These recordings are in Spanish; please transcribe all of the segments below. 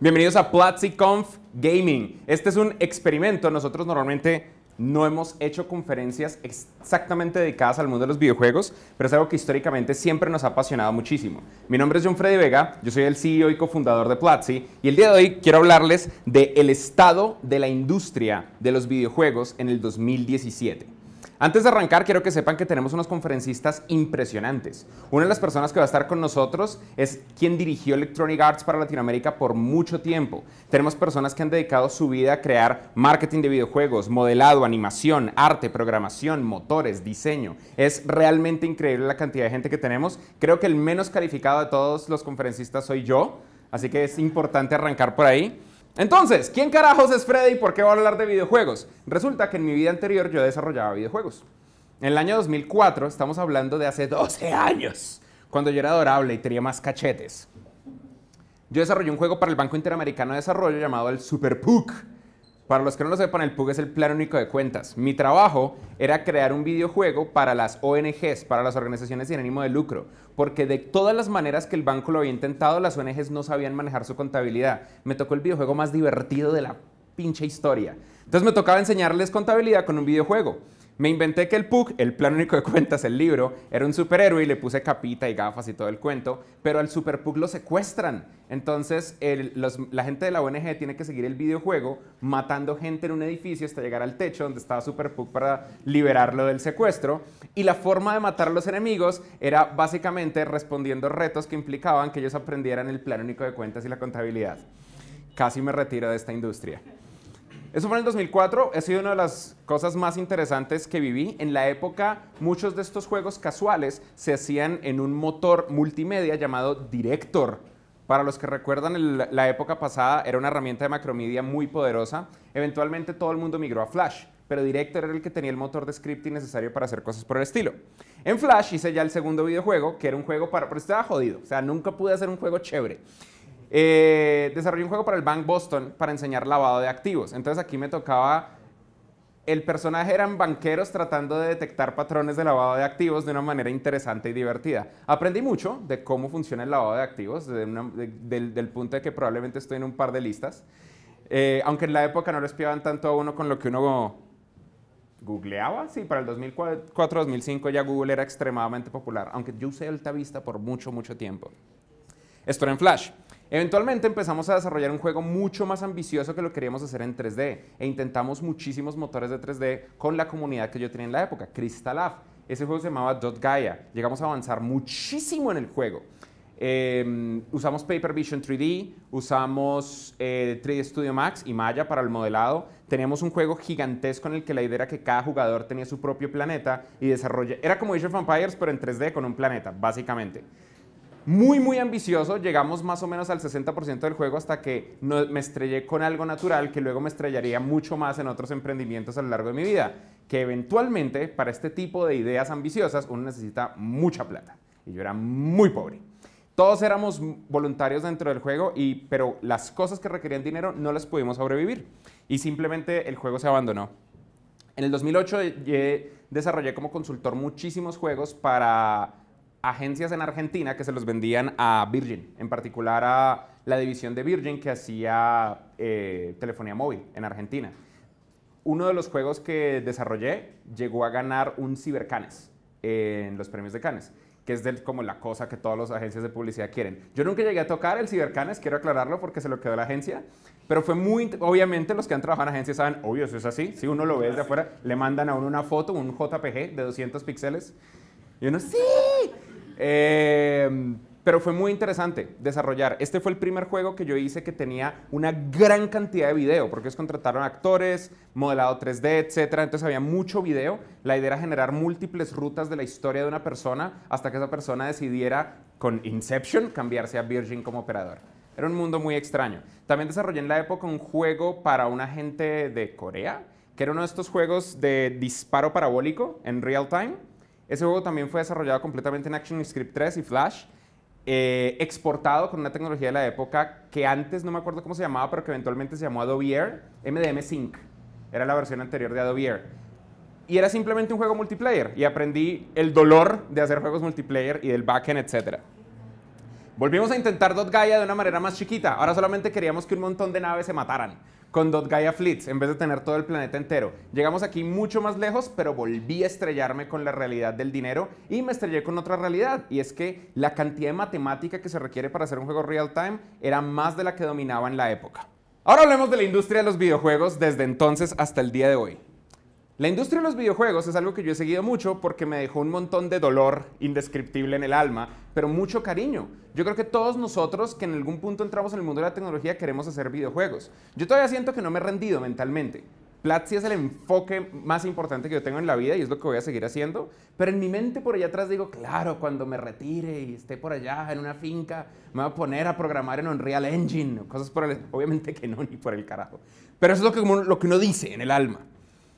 Bienvenidos a PlatziConf Gaming. Este es un experimento. Nosotros normalmente no hemos hecho conferencias exactamente dedicadas al mundo de los videojuegos, pero es algo que históricamente siempre nos ha apasionado muchísimo. Mi nombre es John Freddy Vega, yo soy el CEO y cofundador de Platzi, y el día de hoy quiero hablarles del el estado de la industria de los videojuegos en el 2017. Antes de arrancar, quiero que sepan que tenemos unos conferencistas impresionantes. Una de las personas que va a estar con nosotros es quien dirigió Electronic Arts para Latinoamérica por mucho tiempo. Tenemos personas que han dedicado su vida a crear marketing de videojuegos, modelado, animación, arte, programación, motores, diseño. Es realmente increíble la cantidad de gente que tenemos. Creo que el menos calificado de todos los conferencistas soy yo, así que es importante arrancar por ahí. Entonces, ¿quién carajos es Freddy y por qué va a hablar de videojuegos? Resulta que en mi vida anterior yo desarrollaba videojuegos. En el año 2004, estamos hablando de hace 12 años, cuando yo era adorable y tenía más cachetes. Yo desarrollé un juego para el Banco Interamericano de Desarrollo llamado el Super Puck para los que no lo sepan, el PUG es el Plan Único de Cuentas. Mi trabajo era crear un videojuego para las ONGs, para las organizaciones sin ánimo de lucro, porque de todas las maneras que el banco lo había intentado, las ONGs no sabían manejar su contabilidad. Me tocó el videojuego más divertido de la pinche historia. Entonces me tocaba enseñarles contabilidad con un videojuego. Me inventé que el PUC, el plan único de cuentas, el libro, era un superhéroe y le puse capita y gafas y todo el cuento, pero al Super PUC lo secuestran. Entonces la gente de la ONG tiene que seguir el videojuego matando gente en un edificio hasta llegar al techo donde estaba Super PUC para liberarlo del secuestro. Y la forma de matar a los enemigos era básicamente respondiendo retos que implicaban que ellos aprendieran el plan único de cuentas y la contabilidad. Casi me retiro de esta industria. Eso fue en el 2004, ha sido una de las cosas más interesantes que viví. En la época, muchos de estos juegos casuales se hacían en un motor multimedia llamado Director. Para los que recuerdan la época pasada, era una herramienta de macromedia muy poderosa. Eventualmente todo el mundo migró a Flash, pero Director era el que tenía el motor de scripting necesario para hacer cosas por el estilo. En Flash hice ya el segundo videojuego, que era un juego para... pero estaba jodido, o sea, nunca pude hacer un juego chévere. Eh, desarrollé un juego para el Bank Boston para enseñar lavado de activos. Entonces aquí me tocaba... El personaje eran banqueros tratando de detectar patrones de lavado de activos de una manera interesante y divertida. Aprendí mucho de cómo funciona el lavado de activos, del, punto de que probablemente estoy en un par de listas. Eh, aunque en la época no lo espiaban tanto a uno con lo que uno googleaba, sí, para el 2004-2005 ya Google era extremadamente popular, aunque yo usé Vista por mucho, mucho tiempo. Esto en Flash. Eventualmente empezamos a desarrollar un juego mucho más ambicioso que lo queríamos hacer en 3D e intentamos muchísimos motores de 3D con la comunidad que yo tenía en la época, Crystal Ese juego se llamaba Dot Gaia. Llegamos a avanzar muchísimo en el juego. Em, usamos Paper Vision 3D, usamos 3D eh, Studio Max y Maya para el modelado. Teníamos un juego gigantesco en el que la idea era que cada jugador tenía su propio planeta y desarrolla. Era como Age Vampires, pero en 3D con un planeta, básicamente muy, muy ambicioso. Llegamos más o menos al 60% del juego hasta que me estrellé con algo natural que luego me estrellaría mucho más en otros emprendimientos a lo largo de mi vida. Que eventualmente, para este tipo de ideas ambiciosas, uno necesita mucha plata. Y yo era muy pobre. Todos éramos voluntarios dentro del juego, y, pero las cosas que requerían dinero no las pudimos sobrevivir. Y simplemente el juego se abandonó. En el 2008 eh, desarrollé como consultor muchísimos juegos para agencias en Argentina que se los vendían a Virgin, en particular a la división de Virgin que hacía eh, telefonía móvil en Argentina. Uno de los juegos que desarrollé llegó a ganar un Cibercanes eh, en los premios de Canes, que es como la cosa que todas las agencias de publicidad quieren. Yo nunca llegué a tocar el Cibercanes, quiero aclararlo porque se lo quedó la agencia, pero fue muy, obviamente los que han trabajado en agencias saben, obvio, eso es así, si uno lo ve desde afuera, le mandan a uno una foto, un JPG de 200 píxeles y uno, sí. Em, pero fue muy interesante desarrollar. Este fue el primer juego que yo hice que tenía una gran cantidad de video, porque ellos contrataron actores, modelado 3D, etc. Entonces había mucho video. La idea era generar múltiples rutas de la historia de una persona hasta que esa persona decidiera con Inception cambiarse a Virgin como operador. Era un mundo muy extraño. También desarrollé en la época un juego para una gente de Corea, que era uno de estos juegos de disparo parabólico en real time ese juego también fue desarrollado completamente en ActionScript 3 y Flash, eh, exportado con una tecnología de la época que antes no me acuerdo cómo se llamaba, pero que eventualmente se llamó Adobe Air, MDM Sync. Era la versión anterior de Adobe Air. Y era simplemente un juego multiplayer. Y aprendí el dolor de hacer juegos multiplayer y del backend, etc. Volvimos a intentar Dot Gaia de una manera más chiquita. Ahora solamente queríamos que un montón de naves se mataran con Dot Gaia Fleets en vez de tener todo el planeta entero. Llegamos aquí mucho más lejos, pero volví a estrellarme con la realidad del dinero y me estrellé con otra realidad, y es que la cantidad de matemática que se requiere para hacer un juego real time era más de la que dominaba en la época. Ahora hablemos de la industria de los videojuegos desde entonces hasta el día de hoy. La industria de los videojuegos es algo que yo he seguido mucho porque me dejó un montón de dolor indescriptible en el alma, pero mucho cariño. Yo creo que todos nosotros que en algún punto entramos en el mundo de la tecnología queremos hacer videojuegos. Yo todavía siento que no me he rendido mentalmente. Platzi es el enfoque más importante que yo tengo en la vida y es lo que voy a seguir haciendo. Pero en mi mente por allá atrás digo, claro, cuando me retire y esté por allá en una finca, me voy a poner a programar en Unreal Engine cosas por el... Obviamente que no, ni por el carajo. Pero eso es lo que, lo que uno dice en el alma.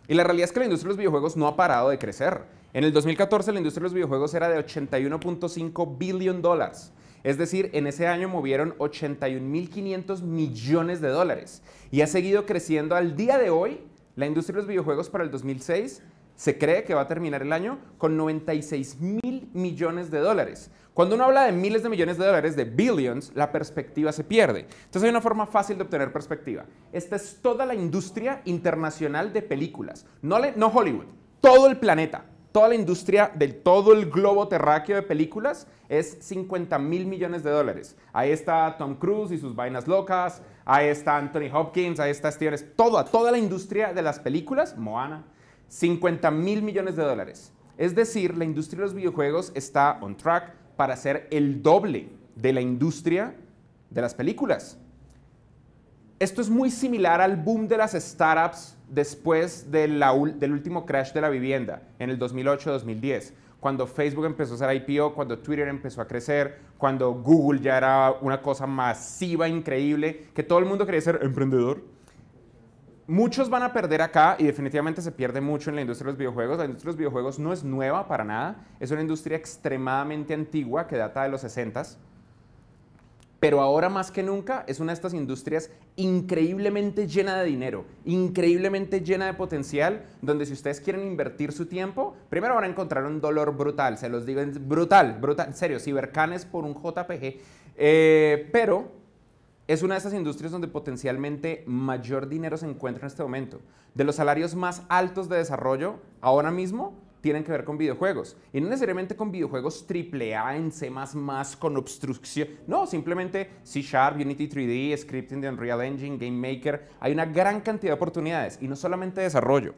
Y la realidad es que la industria de los videojuegos no ha parado de crecer. En el 2014 la industria de los videojuegos era de 81.5 billion dólares. Es decir, en ese año movieron 81.500 millones de dólares. Y ha seguido creciendo al día de hoy. La industria de los videojuegos para el 2006 se cree que va a terminar el año con 96 mil millones de dólares. Cuando uno habla de miles de millones de dólares, de billions, la perspectiva se pierde. Entonces hay una forma fácil de obtener perspectiva. Esta es toda la industria internacional de películas. No, le, no Hollywood, todo el planeta toda la industria de todo el globo terráqueo de películas es 50 mil millones de dólares. Ahí está Tom Cruise y sus vainas locas, ahí está Anthony Hopkins, ahí está Steven, toda, toda la industria de las películas, Moana, 50 mil millones de dólares. Es decir, la industria de los videojuegos está on track para ser el doble de la industria de las películas. Esto es muy similar al boom de las startups después del último crash de la vivienda, en el 2008-2010, cuando Facebook empezó a hacer IPO, cuando Twitter empezó a crecer, cuando Google ya era una cosa masiva, increíble, que todo el mundo quería ser emprendedor muchos van a perder acá y definitivamente se pierde mucho en la industria de los videojuegos. La industria de los videojuegos no es nueva para nada, es una industria extremadamente antigua que data de los 60 Pero ahora más que nunca es una de estas industrias increíblemente llena de dinero, increíblemente llena de potencial, donde si ustedes quieren invertir su tiempo, primero van a encontrar un dolor brutal, se los digo, brutal, brutal, en serio, cibercanes por un JPG. Eh, pero es una de esas industrias donde potencialmente mayor dinero se encuentra en este momento. De los salarios más altos de desarrollo, ahora mismo, tienen que ver con videojuegos. Y no necesariamente con videojuegos AAA en C++, con obstrucción. No, simplemente C Sharp, Unity 3D, Scripting de Unreal Engine, Game Maker. Hay una gran cantidad de oportunidades y no solamente desarrollo.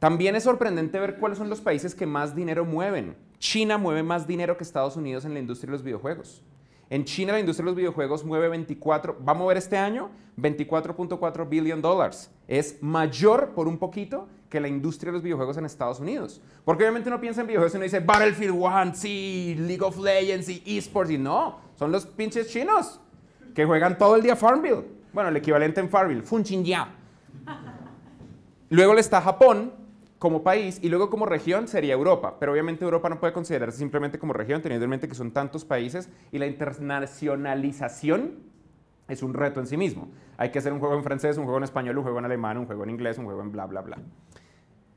También es sorprendente ver cuáles son los países que más dinero mueven. China mueve más dinero que Estados Unidos en la industria de los videojuegos. En China la industria de los videojuegos mueve 24, va a mover este año 24.4 billion dollars. Es mayor por un poquito que la industria de los videojuegos en Estados Unidos. Porque obviamente uno piensa en videojuegos y uno dice Battlefield 1, sí, League of Legends y esports y no, son los pinches chinos que juegan todo el día Farmville. Bueno, el equivalente en Farmville, Funchin ya. Luego le está Japón, como país y luego como región sería Europa, pero obviamente Europa no puede considerarse simplemente como región, teniendo en mente que son tantos países y la internacionalización es un reto en sí mismo. Hay que hacer un juego en francés, un juego en español, un juego en alemán, un juego en inglés, un juego en bla, bla, bla.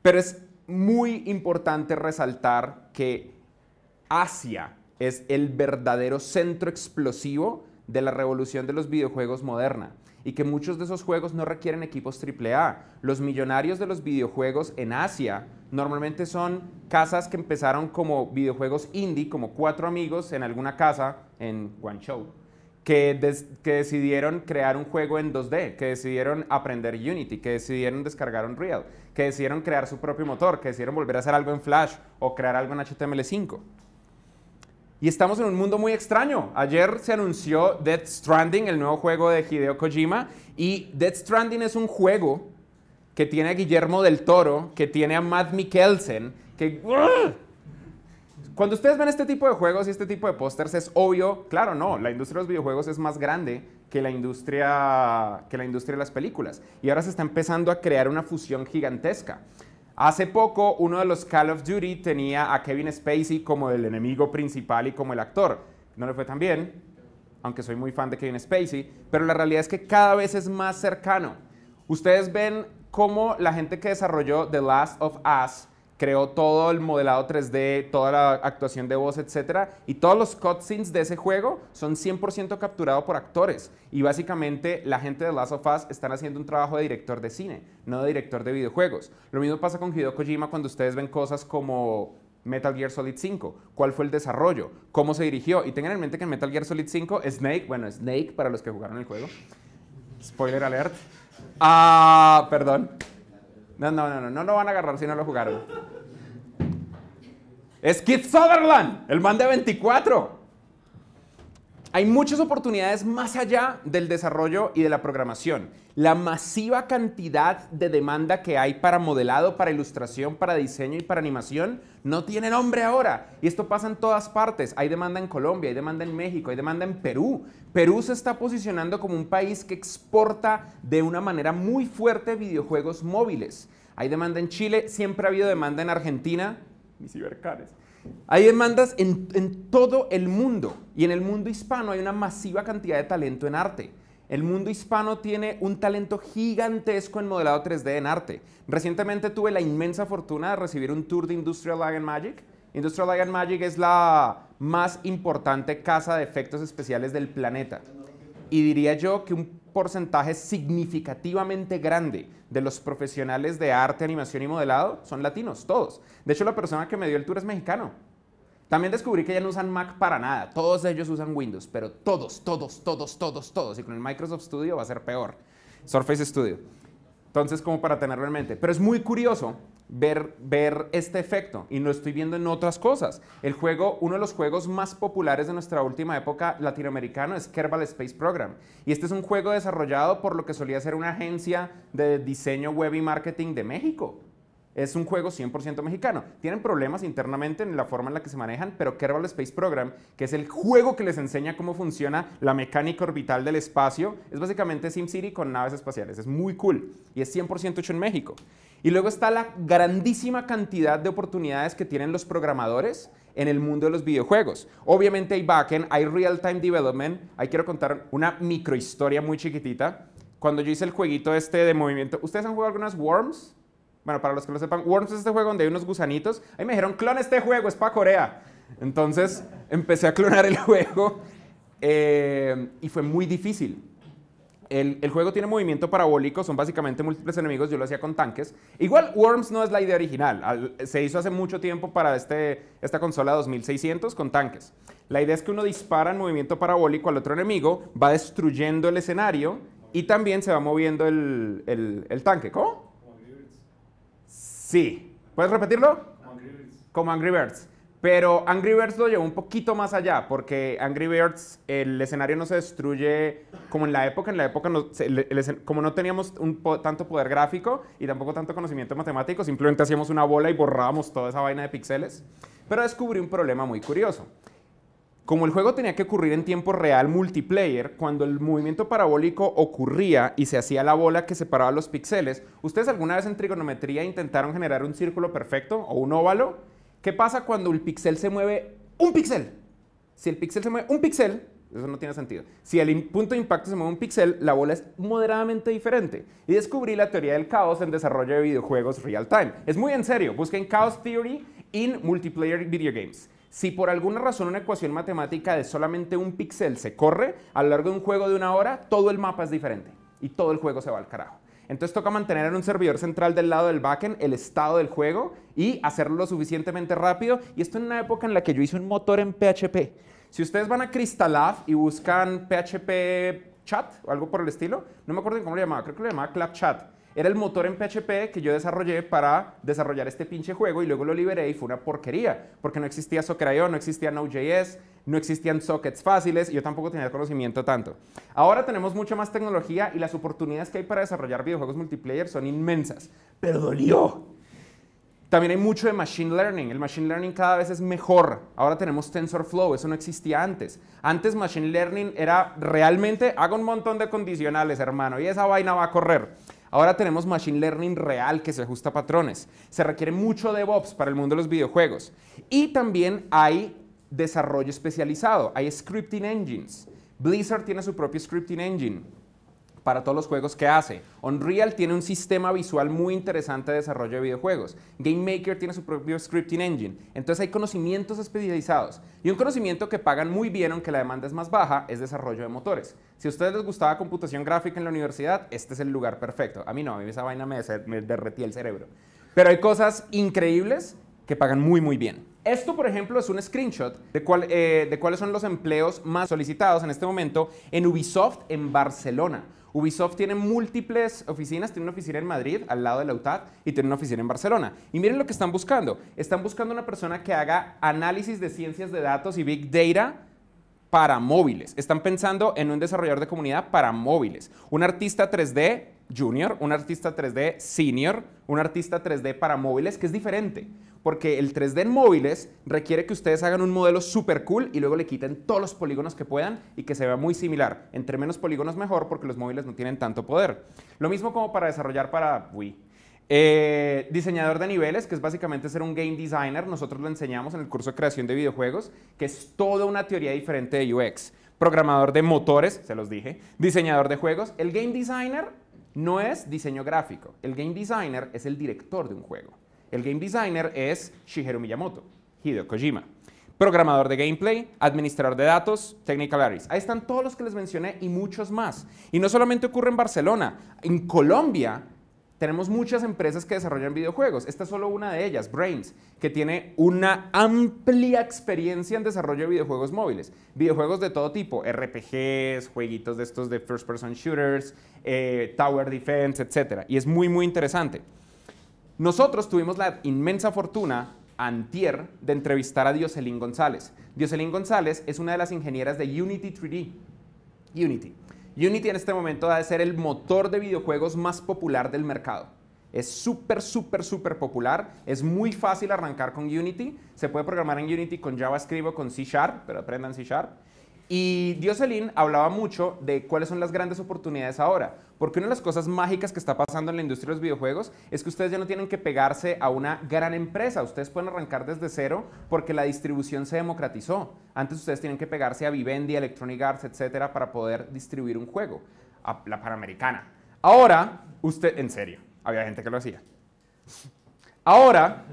Pero es muy importante resaltar que Asia es el verdadero centro explosivo de la revolución de los videojuegos moderna y que muchos de esos juegos no requieren equipos AAA. Los millonarios de los videojuegos en Asia normalmente son casas que empezaron como videojuegos indie, como cuatro amigos en alguna casa en Guangzhou, que, que decidieron crear un juego en 2D, que decidieron aprender Unity, que decidieron descargar Unreal, que decidieron crear su propio motor, que decidieron volver a hacer algo en Flash o crear algo en HTML5. Y estamos en un mundo muy extraño. Ayer se anunció Death Stranding, el nuevo juego de Hideo Kojima. Y Death Stranding es un juego que tiene a Guillermo del Toro, que tiene a Matt Mikkelsen, que... Cuando ustedes ven este tipo de juegos y este tipo de pósters es obvio, claro, no, la industria de los videojuegos es más grande que la industria que la industria de las películas y ahora se está empezando a crear una fusión gigantesca. Hace poco uno de los Call of Duty tenía a Kevin Spacey como el enemigo principal y como el actor. No le fue tan bien, aunque soy muy fan de Kevin Spacey, pero la realidad es que cada vez es más cercano. Ustedes ven cómo la gente que desarrolló The Last of Us creó todo el modelado 3D, toda la actuación de voz, etcétera, y todos los cutscenes de ese juego son 100% capturados por actores y básicamente la gente de Last of Us están haciendo un trabajo de director de cine, no de director de videojuegos. Lo mismo pasa con Hideo Kojima cuando ustedes ven cosas como Metal Gear Solid 5, cuál fue el desarrollo, cómo se dirigió y tengan en mente que en Metal Gear Solid 5 Snake, bueno, Snake para los que jugaron el juego. Spoiler alert. Ah, perdón. No, no, no, no, no lo van a agarrar si no lo jugaron. Es Keith Sutherland, el man de 24. Hay muchas oportunidades más allá del desarrollo y de la programación. La masiva cantidad de demanda que hay para modelado, para ilustración, para diseño y para animación no tiene nombre ahora. Y esto pasa en todas partes. Hay demanda en Colombia, hay demanda en México, hay demanda en Perú. Perú se está posicionando como un país que exporta de una manera muy fuerte videojuegos móviles. Hay demanda en Chile, siempre ha habido demanda en Argentina. Mis hay demandas en, todo el mundo y en el mundo hispano hay una masiva cantidad de talento en arte. El mundo hispano tiene un talento gigantesco en modelado 3D en arte. Recientemente tuve la inmensa fortuna de recibir un tour de Industrial Light and Magic. Industrial Light and Magic es la más importante casa de efectos especiales del planeta. Y diría yo que un porcentaje significativamente grande de los profesionales de arte, animación y modelado son latinos, todos. De hecho, la persona que me dio el tour es mexicano. También descubrí que ya no usan Mac para nada. Todos ellos usan Windows, pero todos, todos, todos, todos, todos. Y con el Microsoft Studio va a ser peor. Surface Studio. Entonces, como para tenerlo en mente. Pero es muy curioso ver, este efecto y no estoy viendo en otras cosas. El juego, uno de los juegos más populares de nuestra última época latinoamericano es Kerbal Space Program. Y este es un juego desarrollado por lo que solía ser una agencia de diseño web y marketing de México es un juego 100% mexicano. Tienen problemas internamente en la forma en la que se manejan, pero Kerbal Space Program, que es el juego que les enseña cómo funciona la mecánica orbital del espacio, es básicamente SimCity con naves espaciales. Es muy cool y es 100% hecho en México. Y luego está la grandísima cantidad de oportunidades que tienen los programadores en el mundo de los videojuegos. Obviamente hay backend, hay real-time development. Ahí quiero contar una microhistoria muy chiquitita. Cuando yo hice el jueguito este de movimiento, ¿ustedes han jugado algunas Worms? Bueno, para los que lo sepan, Worms es este juego donde hay unos gusanitos. Ahí me dijeron, clona este juego, es para Corea. Entonces empecé a clonar el juego eh, y fue muy difícil. El, juego tiene movimiento parabólico, son básicamente múltiples enemigos, yo lo hacía con tanques. Igual Worms no es la idea original, se hizo hace mucho tiempo para este, esta consola 2600 con tanques. La idea es que uno dispara en movimiento parabólico al otro enemigo, va destruyendo el escenario y también se va moviendo el, el, el tanque. ¿Cómo? Sí. ¿Puedes repetirlo? Como Angry Birds. Pero Angry Birds lo llevó un poquito más allá, porque Angry Birds, el escenario no se destruye como en la época. En la época, como no teníamos tanto poder gráfico y tampoco tanto conocimiento matemático, simplemente hacíamos una bola y borrábamos toda esa vaina de píxeles, Pero descubrí un problema muy curioso. Como el juego tenía que ocurrir en tiempo real multiplayer, cuando el movimiento parabólico ocurría y se hacía la bola que separaba los píxeles, ¿ustedes alguna vez en trigonometría intentaron generar un círculo perfecto o un óvalo? ¿Qué pasa cuando el píxel se mueve un píxel? Si el píxel se mueve un píxel, eso no tiene sentido. Si el punto de impacto se mueve un píxel, la bola es moderadamente diferente. Y descubrí la teoría del caos en desarrollo de videojuegos real time. Es muy en serio. Busquen Chaos Theory in Multiplayer Video Games. Si por alguna razón una ecuación matemática de solamente un píxel se corre, a lo largo de un juego de una hora, todo el mapa es diferente y todo el juego se va al carajo. Entonces toca mantener en un servidor central del lado del backend el estado del juego y hacerlo lo suficientemente rápido. Y esto en una época en la que yo hice un motor en PHP. Si ustedes van a Crystalaf y buscan PHP Chat o algo por el estilo. No me acuerdo cómo lo llamaba, creo que lo llamaba Clap Chat. Era el motor en PHP que yo desarrollé para desarrollar este pinche juego y luego lo liberé y fue una porquería, porque no existía Soccer.io, no existía Node.js, no existían sockets fáciles y yo tampoco tenía conocimiento tanto. Ahora tenemos mucha más tecnología y las oportunidades que hay para desarrollar videojuegos multiplayer son inmensas, pero dolió también hay mucho de Machine Learning. El Machine Learning cada vez es mejor. Ahora tenemos TensorFlow, eso no existía antes. Antes Machine Learning era realmente, haga un montón de condicionales, hermano, y esa vaina va a correr. Ahora tenemos Machine Learning real que se ajusta a patrones. Se requiere mucho DevOps para el mundo de los videojuegos. Y también hay desarrollo especializado, hay scripting engines. Blizzard tiene su propio scripting engine para todos los juegos que hace. Unreal tiene un sistema visual muy interesante de desarrollo de videojuegos. Game Maker tiene su propio scripting engine. Entonces hay conocimientos especializados. Y un conocimiento que pagan muy bien, aunque la demanda es más baja, es desarrollo de motores. Si a ustedes les gustaba computación gráfica en la universidad, este es el lugar perfecto. A mí no, a mí esa vaina me, derretía el cerebro. Pero hay cosas increíbles que pagan muy, muy bien. Esto, por ejemplo, es un screenshot de, eh, de cuáles son los empleos más solicitados en este momento en Ubisoft en Barcelona. Ubisoft tiene múltiples oficinas, tiene una oficina en Madrid, al lado de la UTAD, y tiene una oficina en Barcelona. Y miren lo que están buscando. Están buscando una persona que haga análisis de ciencias de datos y big data para móviles. Están pensando en un desarrollador de comunidad para móviles. Un artista 3D junior, un artista 3D senior, un artista 3D para móviles, que es diferente porque el 3D en móviles requiere que ustedes hagan un modelo súper cool y luego le quiten todos los polígonos que puedan y que se vea muy similar. Entre menos polígonos mejor porque los móviles no tienen tanto poder. Lo mismo como para desarrollar para Wii. Eh, diseñador de niveles, que es básicamente ser un game designer, nosotros lo enseñamos en el curso de creación de videojuegos, que es toda una teoría diferente de UX. Programador de motores, se los dije. Diseñador de juegos. El game designer no es diseño gráfico. El game designer es el director de un juego. El game designer es Shigeru Miyamoto, Hideo Kojima. Programador de gameplay, administrador de datos, technical Artists. Ahí están todos los que les mencioné y muchos más. Y no solamente ocurre en Barcelona, en Colombia tenemos muchas empresas que desarrollan videojuegos. Esta es solo una de ellas, Brains, que tiene una amplia experiencia en desarrollo de videojuegos móviles. Videojuegos de todo tipo, RPGs, jueguitos de estos de first-person shooters, eh, tower defense, etc. Y es muy, muy interesante. Nosotros tuvimos la inmensa fortuna antier de entrevistar a Dioselín González. Dioselín González es una de las ingenieras de Unity 3D. Unity. Unity en este momento ha de ser el motor de videojuegos más popular del mercado. Es súper, súper, súper popular. Es muy fácil arrancar con Unity. Se puede programar en Unity con JavaScript o con C Sharp, pero aprendan C Sharp. Y Dioselin hablaba mucho de cuáles son las grandes oportunidades ahora, porque una de las cosas mágicas que está pasando en la industria de los videojuegos es que ustedes ya no tienen que pegarse a una gran empresa, ustedes pueden arrancar desde cero porque la distribución se democratizó. Antes ustedes tienen que pegarse a Vivendi, Electronic Arts, etcétera, para poder distribuir un juego, a la Panamericana. Ahora, usted, en serio, había gente que lo hacía. Ahora,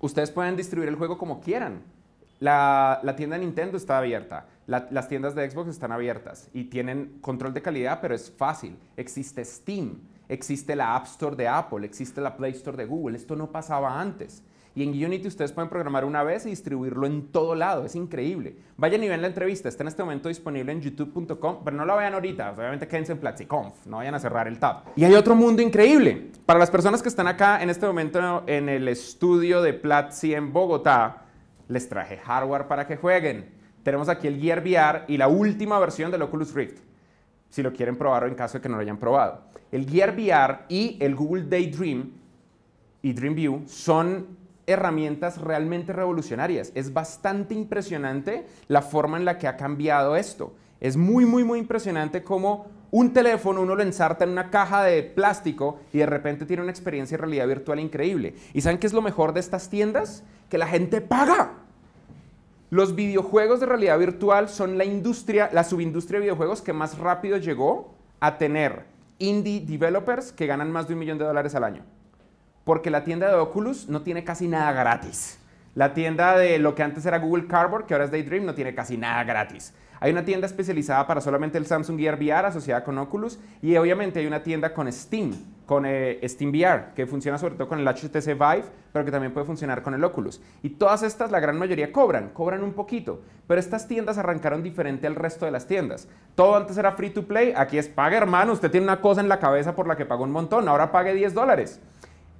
ustedes pueden distribuir el juego como quieran. La, tienda de Nintendo está abierta. las tiendas de Xbox están abiertas y tienen control de calidad, pero es fácil. Existe Steam, existe la App Store de Apple, existe la Play Store de Google. Esto no pasaba antes. Y en Unity ustedes pueden programar una vez y distribuirlo en todo lado. Es increíble. Vayan y vean la entrevista. Está en este momento disponible en youtube.com, pero no la vean ahorita. Obviamente quédense en Platziconf. No vayan a cerrar el tab. Y hay otro mundo increíble. Para las personas que están acá en este momento en el estudio de Platzi en Bogotá, les traje hardware para que jueguen. Tenemos aquí el Gear VR y la última versión del Oculus Rift, si lo quieren probar o en caso de que no lo hayan probado. El Gear VR y el Google Daydream y DreamView son herramientas realmente revolucionarias. Es bastante impresionante la forma en la que ha cambiado esto. Es muy, muy, muy impresionante cómo un teléfono uno lo ensarta en una caja de plástico y de repente tiene una experiencia de realidad virtual increíble. ¿Y saben qué es lo mejor de estas tiendas? Que la gente paga. Los videojuegos de realidad virtual son la industria, la subindustria de videojuegos que más rápido llegó a tener indie developers que ganan más de un millón de dólares al año. Porque la tienda de Oculus no tiene casi nada gratis. La tienda de lo que antes era Google Cardboard, que ahora es Daydream, no tiene casi nada gratis. Hay una tienda especializada para solamente el Samsung Gear VR asociada con Oculus y obviamente hay una tienda con Steam, con eh, Steam VR, que funciona sobre todo con el HTC Vive, pero que también puede funcionar con el Oculus. Y todas estas, la gran mayoría cobran, cobran un poquito, pero estas tiendas arrancaron diferente al resto de las tiendas. Todo antes era free to play, aquí es paga hermano, usted tiene una cosa en la cabeza por la que pagó un montón, ahora pague 10 dólares.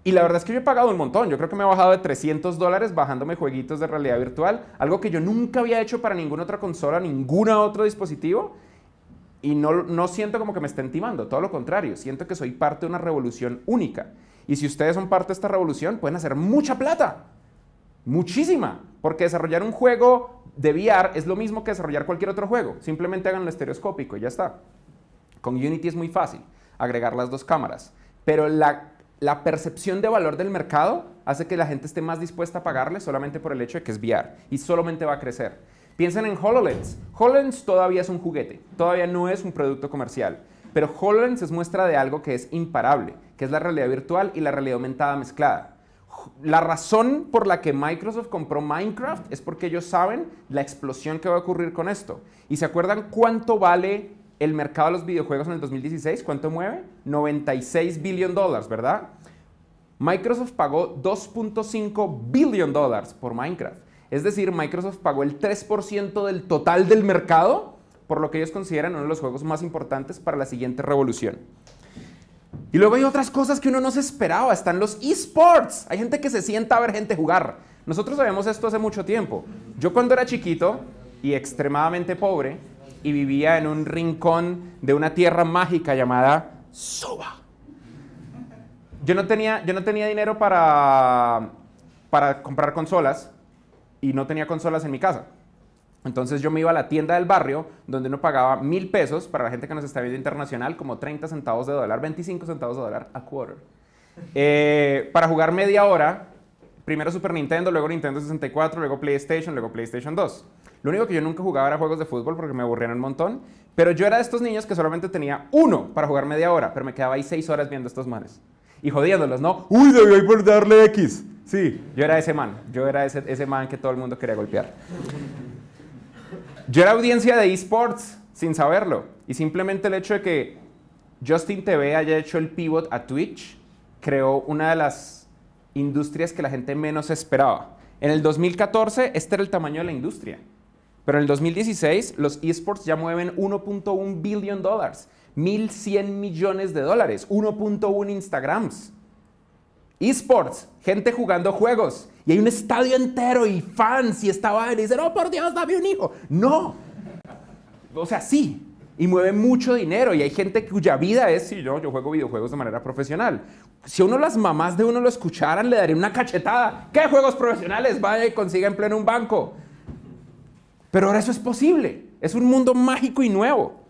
Y la verdad es que yo he pagado un montón. Yo creo que me he bajado de 300 dólares bajándome jueguitos de realidad virtual, algo que yo nunca había hecho para ninguna otra consola, ningún otro dispositivo. Y no, no siento como que me estén timando, todo lo contrario, siento que soy parte de una revolución única. Y si ustedes son parte de esta revolución, pueden hacer mucha plata. Muchísima. Porque desarrollar un juego de VR es lo mismo que desarrollar cualquier otro juego. Simplemente hagan lo estereoscópico y ya está. Con Unity es muy fácil agregar las dos cámaras. Pero la la percepción de valor del mercado hace que la gente esté más dispuesta a pagarle solamente por el hecho de que es VR y solamente va a crecer. Piensen en HoloLens. HoloLens todavía es un juguete, todavía no es un producto comercial, pero HoloLens es muestra de algo que es imparable, que es la realidad virtual y la realidad aumentada mezclada. La razón por la que Microsoft compró Minecraft es porque ellos saben la explosión que va a ocurrir con esto. ¿Y se acuerdan cuánto vale el mercado de los videojuegos en el 2016, ¿cuánto mueve? 96 billion dólares, ¿verdad? Microsoft pagó 2.5 billion dólares por Minecraft. Es decir, Microsoft pagó el 3% del total del mercado, por lo que ellos consideran uno de los juegos más importantes para la siguiente revolución. Y luego hay otras cosas que uno no se esperaba. Están los esports. Hay gente que se sienta a ver gente jugar. Nosotros sabemos esto hace mucho tiempo. Yo cuando era chiquito y extremadamente pobre, y vivía en un rincón de una tierra mágica llamada Soba. Yo no tenía, yo no tenía dinero para, para comprar consolas y no tenía consolas en mi casa. Entonces yo me iba a la tienda del barrio donde uno pagaba mil pesos, para la gente que nos está viendo internacional, como 30 centavos de dólar, 25 centavos de dólar a quarter. Eh, para jugar media hora, primero Super Nintendo, luego Nintendo 64, luego PlayStation, luego PlayStation 2. Lo único que yo nunca jugaba era juegos de fútbol porque me aburrían un montón. Pero yo era de estos niños que solamente tenía uno para jugar media hora, pero me quedaba ahí seis horas viendo estos manes. Y jodiéndolos, ¿no? Uy, debí por darle X. Sí, yo era ese man. Yo era ese, ese man que todo el mundo quería golpear. Yo era audiencia de esports sin saberlo. Y simplemente el hecho de que Justin TV haya hecho el pivot a Twitch creó una de las industrias que la gente menos esperaba. En el 2014, este era el tamaño de la industria. Pero en el 2016 los esports ya mueven 1.1 billion dólares, 1.100 millones de dólares, 1.1 Instagrams. Esports, gente jugando juegos. Y hay un estadio entero y fans y estaba y dicen, oh, por Dios, dame un hijo. No. O sea, sí. Y mueve mucho dinero y hay gente cuya vida es, sí, yo, yo juego videojuegos de manera profesional. Si uno las mamás de uno lo escucharan, le daría una cachetada. ¿Qué juegos profesionales? Vaya y consiga empleo en un banco. Pero ahora eso es posible. Es un mundo mágico y nuevo.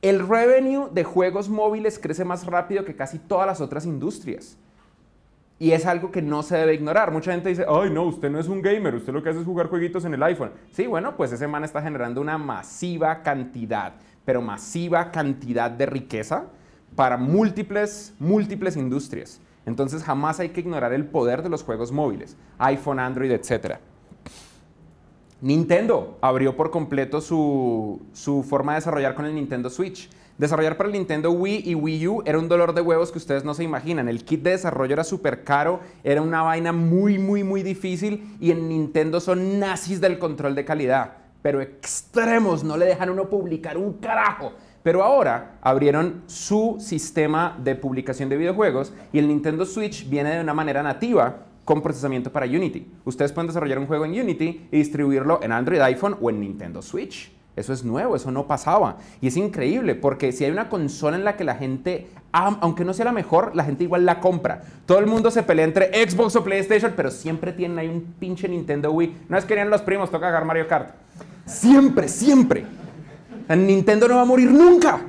El revenue de juegos móviles crece más rápido que casi todas las otras industrias. Y es algo que no se debe ignorar. Mucha gente dice, ay no, usted no es un gamer, usted lo que hace es jugar jueguitos en el iPhone. Sí, bueno, pues ese man está generando una masiva cantidad, pero masiva cantidad de riqueza para múltiples, múltiples industrias. Entonces jamás hay que ignorar el poder de los juegos móviles, iPhone, Android, etcétera. Nintendo abrió por completo su, forma de desarrollar con el Nintendo Switch. Desarrollar para el Nintendo Wii y Wii U era un dolor de huevos que ustedes no se imaginan. El kit de desarrollo era súper caro, era una vaina muy, muy, muy difícil y en Nintendo son nazis del control de calidad, pero extremos, no le dejan uno publicar un carajo. Pero ahora abrieron su sistema de publicación de videojuegos y el Nintendo Switch viene de una manera nativa con procesamiento para Unity. Ustedes pueden desarrollar un juego en Unity y distribuirlo en Android, iPhone o en Nintendo Switch. Eso es nuevo, eso no pasaba. Y es increíble porque si hay una consola en la que la gente, aunque no sea la mejor, la gente igual la compra. Todo el mundo se pelea entre Xbox o PlayStation, pero siempre tienen ahí un pinche Nintendo Wii. No es que eran los primos, toca agarrar Mario Kart. Siempre, siempre. Nintendo no va a morir nunca.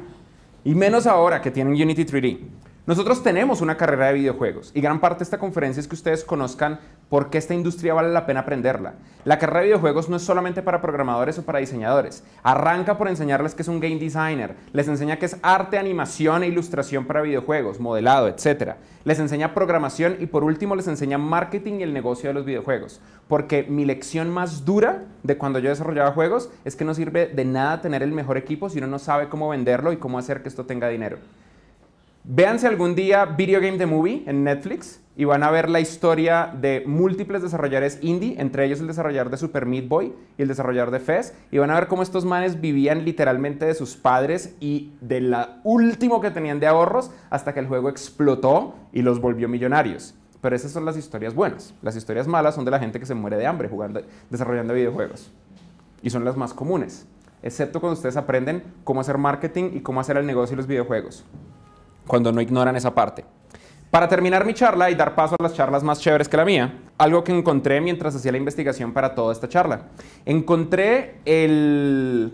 Y menos ahora que tienen Unity 3D. Nosotros tenemos una carrera de videojuegos y gran parte de esta conferencia es que ustedes conozcan por qué esta industria vale la pena aprenderla. La carrera de videojuegos no es solamente para programadores o para diseñadores. Arranca por enseñarles que es un game designer, les enseña que es arte, animación e ilustración para videojuegos, modelado, etc. Les enseña programación y por último les enseña marketing y el negocio de los videojuegos. Porque mi lección más dura de cuando yo desarrollaba juegos es que no sirve de nada tener el mejor equipo si uno no sabe cómo venderlo y cómo hacer que esto tenga dinero. Véanse algún día Video Game De Movie en Netflix y van a ver la historia de múltiples desarrolladores indie, entre ellos el desarrollador de Super Meat Boy y el desarrollador de Fez, y van a ver cómo estos manes vivían literalmente de sus padres y de la último que tenían de ahorros hasta que el juego explotó y los volvió millonarios. Pero esas son las historias buenas. Las historias malas son de la gente que se muere de hambre desarrollando videojuegos. Y son las más comunes, excepto cuando ustedes aprenden cómo hacer marketing y cómo hacer el negocio y los videojuegos cuando no ignoran esa parte. Para terminar mi charla y dar paso a las charlas más chéveres que la mía, algo que encontré mientras hacía la investigación para toda esta charla. Encontré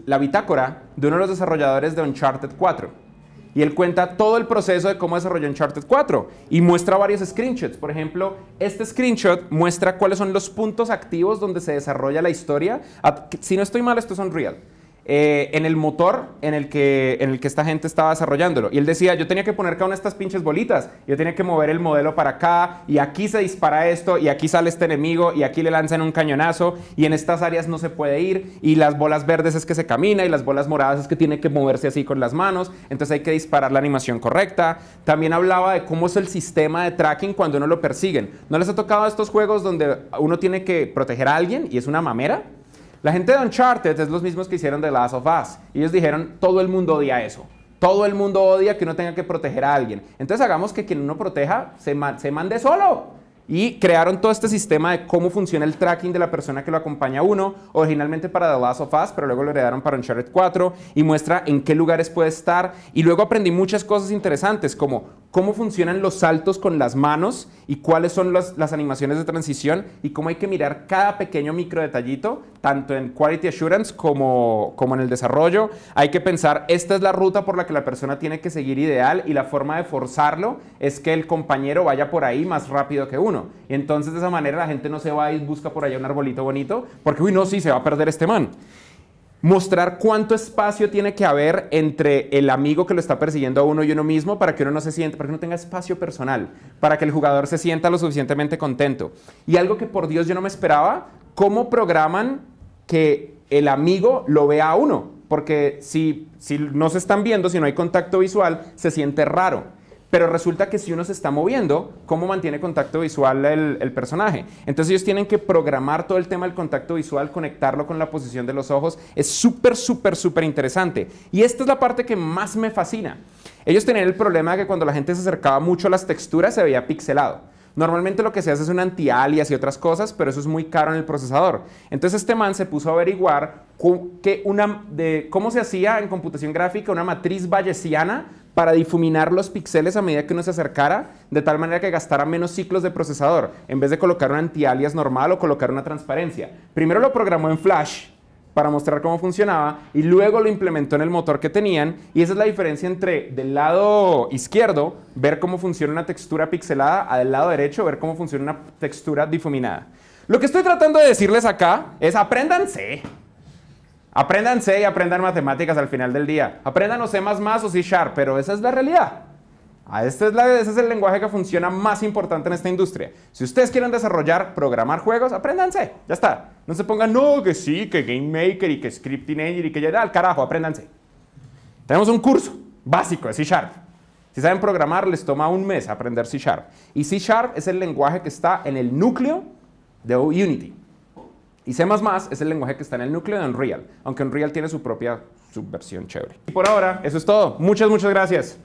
la bitácora de uno de los desarrolladores de Uncharted 4. Y él cuenta todo el proceso de cómo desarrolló Uncharted 4 y muestra varios screenshots. Por ejemplo, este screenshot muestra cuáles son los puntos activos donde se desarrolla la historia. Si no estoy mal, esto es real eh, en el motor en el, que, en el que esta gente estaba desarrollándolo. Y él decía, yo tenía que poner cada una de estas pinches bolitas, yo tenía que mover el modelo para acá, y aquí se dispara esto, y aquí sale este enemigo, y aquí le lanzan un cañonazo, y en estas áreas no se puede ir, y las bolas verdes es que se camina, y las bolas moradas es que tiene que moverse así con las manos, entonces hay que disparar la animación correcta. También hablaba de cómo es el sistema de tracking cuando uno lo persiguen. ¿No les ha tocado estos juegos donde uno tiene que proteger a alguien y es una mamera? La gente de Uncharted es los mismos que hicieron The Last of Us. Ellos dijeron, todo el mundo odia eso. Todo el mundo odia que uno tenga que proteger a alguien. Entonces hagamos que quien uno proteja se, se mande solo. Y crearon todo este sistema de cómo funciona el tracking de la persona que lo acompaña uno, originalmente para The Last of Us, pero luego lo heredaron para Uncharted 4 y muestra en qué lugares puede estar. Y luego aprendí muchas cosas interesantes como cómo funcionan los saltos con las manos y cuáles son las animaciones de transición y cómo hay que mirar cada pequeño micro detallito, tanto en Quality Assurance como, como en el desarrollo. Hay que pensar, esta es la ruta por la que la persona tiene que seguir ideal y la forma de forzarlo es que el compañero vaya por ahí más rápido que uno. Y entonces de esa manera la gente no se va y busca por allá un arbolito bonito porque, uy, no, sí, se va a perder este man mostrar cuánto espacio tiene que haber entre el amigo que lo está persiguiendo a uno y uno mismo para que uno no se siente, para que uno tenga espacio personal, para que el jugador se sienta lo suficientemente contento. Y algo que por Dios yo no me esperaba, cómo programan que el amigo lo vea a uno, porque si, si no se están viendo, si no hay contacto visual, se siente raro. Pero resulta que si uno se está moviendo, ¿cómo mantiene contacto visual el, personaje? Entonces ellos tienen que programar todo el tema del contacto visual, conectarlo con la posición de los ojos. Es súper, súper, súper interesante. Y esta es la parte que más me fascina. Ellos tenían el problema de que cuando la gente se acercaba mucho a las texturas se veía pixelado. Normalmente lo que se hace es un anti-alias y otras cosas, pero eso es muy caro en el procesador. Entonces este man se puso a averiguar cómo se hacía en computación gráfica una matriz bayesiana para difuminar los píxeles a medida que uno se acercara, de tal manera que gastara menos ciclos de procesador, en vez de colocar un antialias normal o colocar una transparencia. Primero lo programó en Flash para mostrar cómo funcionaba y luego lo implementó en el motor que tenían y esa es la diferencia entre del lado izquierdo ver cómo funciona una textura pixelada a del lado derecho ver cómo funciona una textura difuminada. Lo que estoy tratando de decirles acá es apréndanse. Apréndanse y aprendan matemáticas al final del día. Aprendan o C++ o C Sharp, pero esa es la realidad. Ah, este es, ese es el lenguaje que funciona más importante en esta industria. Si ustedes quieren desarrollar, programar juegos, apréndanse. Ya está. No se pongan, no, que sí, que Game Maker y que Scripting Engine y que ya, al carajo, apréndanse. Tenemos un curso básico de C Si saben programar, les toma un mes aprender C Sharp. Y C Sharp es el lenguaje que está en el núcleo de Unity. Y C++ es el lenguaje que está en el núcleo de Unreal, aunque Unreal tiene su propia subversión chévere. Y por ahora, eso es todo. Muchas, muchas gracias.